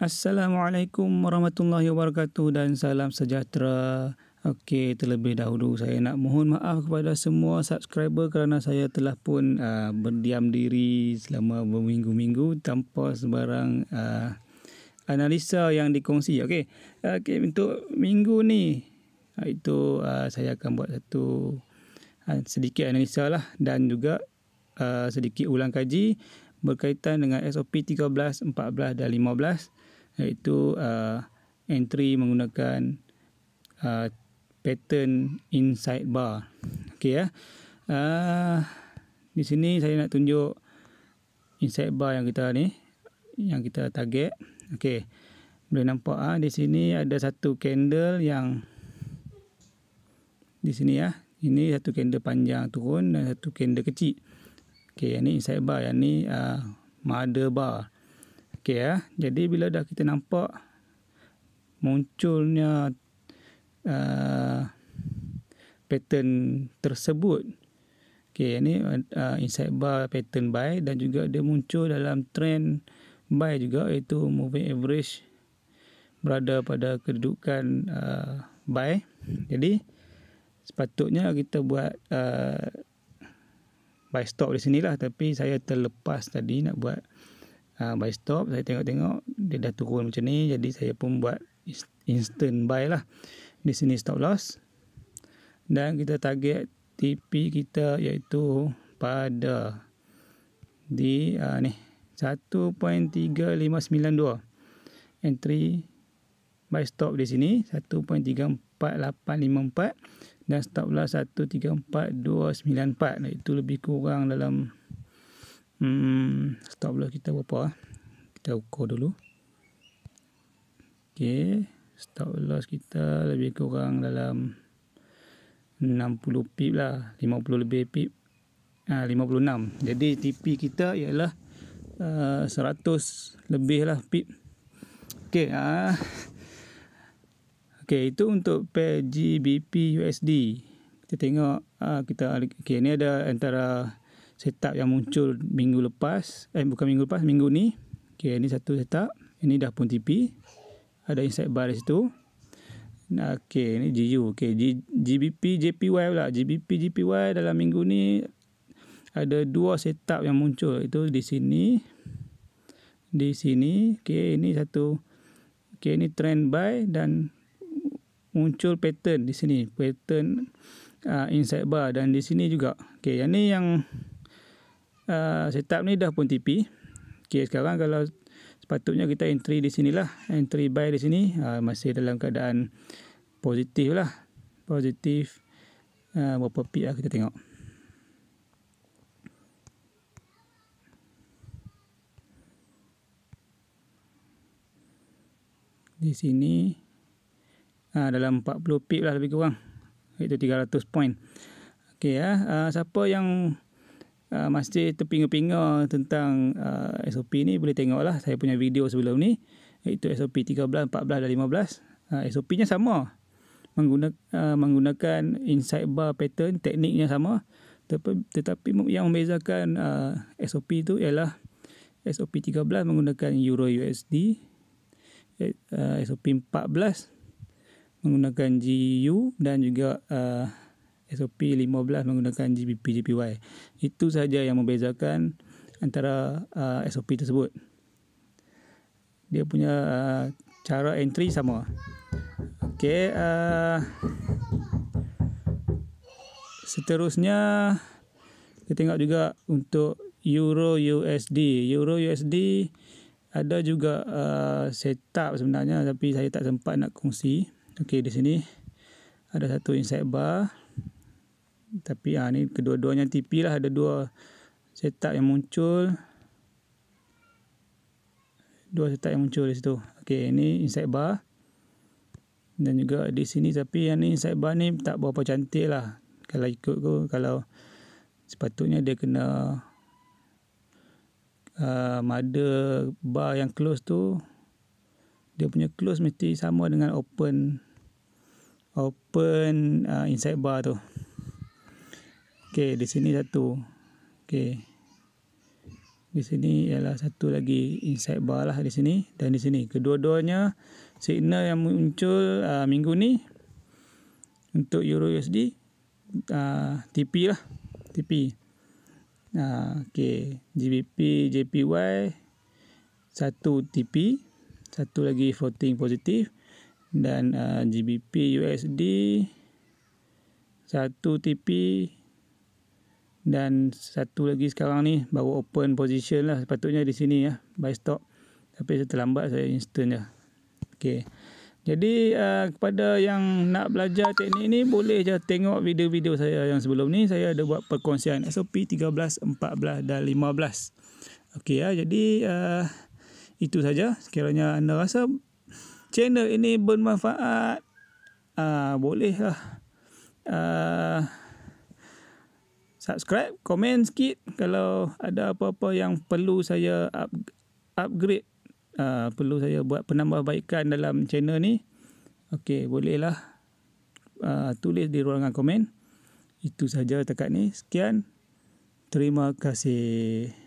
Assalamualaikum warahmatullahi wabarakatuh dan salam sejahtera. Okey, terlebih dahulu saya nak mohon maaf kepada semua subscriber kerana saya telah pun uh, berdiam diri selama berminggu-minggu tanpa sebarang uh, analisa yang dikongsi. Okey. Okey, untuk minggu ni itu uh, saya akan buat satu uh, sedikit analisa lah dan juga uh, sedikit ulang kaji berkaitan dengan SOP 13, 14 dan 15 iaitu uh, entry menggunakan uh, pattern inside bar. Okey ya. Uh, di sini saya nak tunjuk inside bar yang kita ni yang kita target. Okey. Boleh nampak ah ha, di sini ada satu candle yang di sini ya. Ini satu candle panjang turun dan satu candle kecil. Okey, yang ni inside bar, yang ni uh, mother bar. Okey ya. Uh, jadi bila dah kita nampak munculnya uh, pattern tersebut. Okey, ini uh, inside bar pattern buy dan juga dia muncul dalam trend buy juga iaitu moving average berada pada kedudukan uh, buy. Jadi sepatutnya kita buat uh, Buy stop di sini lah tapi saya terlepas tadi nak buat uh, ah, by stop saya tengok-tengok dia dah turun macam ni jadi saya pun buat instant buy lah di sini stop loss dan kita target TP kita iaitu pada di uh, ni 1.3592 entry buy stop di sini 1.34854 dan stop 134294. Lah nah itu lebih kurang dalam hmm, stop lah kita berapa ah? kita ukur dulu ok stop loss kita lebih kurang dalam 60 pip lah 50 lebih pip ha, ah, 56 jadi TP kita ialah uh, ah, 100 lebih lah pip ok uh, Okey, itu untuk pair GBP USD. Kita tengok uh, kita okay, ini ada antara setup yang muncul minggu lepas, eh bukan minggu lepas, minggu ni. Okey, ini satu setup. Ini dah pun TP. Ada inside bar di situ. Okey, ini GU. Okey, GBP JPY pula. GBP JPY dalam minggu ni ada dua setup yang muncul. Itu di sini. Di sini. Okey, ini satu. Okey, ini trend buy dan muncul pattern di sini pattern uh, inside bar dan di sini juga okey yang ni yang uh, setup ni dah pun tipi okey sekarang kalau sepatutnya kita entry di sinilah entry buy di sini uh, masih dalam keadaan positif lah positif uh, berapa pip lah kita tengok di sini ha, dalam 40 pip lah lebih kurang iaitu 300 point okey ya ha, siapa yang Uh, masih terpinga-pinga tentang uh, SOP ni boleh tengok lah. saya punya video sebelum ni iaitu SOP 13, 14 dan 15 uh, SOP nya sama menggunakan, uh, menggunakan inside bar pattern tekniknya sama tetapi, tetapi yang membezakan uh, SOP itu ialah SOP 13 menggunakan Euro USD uh, SOP menggunakan GU dan juga uh, SOP 15 menggunakan GBP JPY. Itu sahaja yang membezakan antara uh, SOP tersebut. Dia punya uh, cara entry sama. Okey, uh, seterusnya kita tengok juga untuk Euro USD. Euro USD ada juga uh, setup sebenarnya tapi saya tak sempat nak kongsi. Okey, di sini ada satu inside bar. Tapi ha, ni kedua-duanya TP lah. Ada dua setup yang muncul. Dua setup yang muncul di situ. Okey, ini inside bar. Dan juga di sini. Tapi yang ni inside bar ni tak berapa cantik lah. Kalau ikut tu. Kalau sepatutnya dia kena... Uh, mother bar yang close tu dia punya close mesti sama dengan open open uh, inside bar tu okey di sini satu okey di sini ialah satu lagi inside bar lah di sini dan di sini kedua-duanya signal yang muncul uh, minggu ni untuk euro usd uh, tp lah tp uh, okey gbp jpy satu tp satu lagi floating positif dan uh, GBP USD satu TP dan satu lagi sekarang ni baru open position lah sepatutnya di sini ya buy stop tapi saya terlambat saya instant je okay. jadi uh, kepada yang nak belajar teknik ni boleh je tengok video-video saya yang sebelum ni saya ada buat perkongsian SOP 13, 14 dan 15 Okey ya, jadi uh, itu saja sekiranya anda rasa channel ini bermanfaat uh, bolehlah uh, subscribe komen sikit kalau ada apa-apa yang perlu saya up, upgrade Uh, perlu saya buat penambahbaikan dalam channel ni Okey, bolehlah uh, Tulis di ruangan komen Itu saja tekat ni Sekian Terima kasih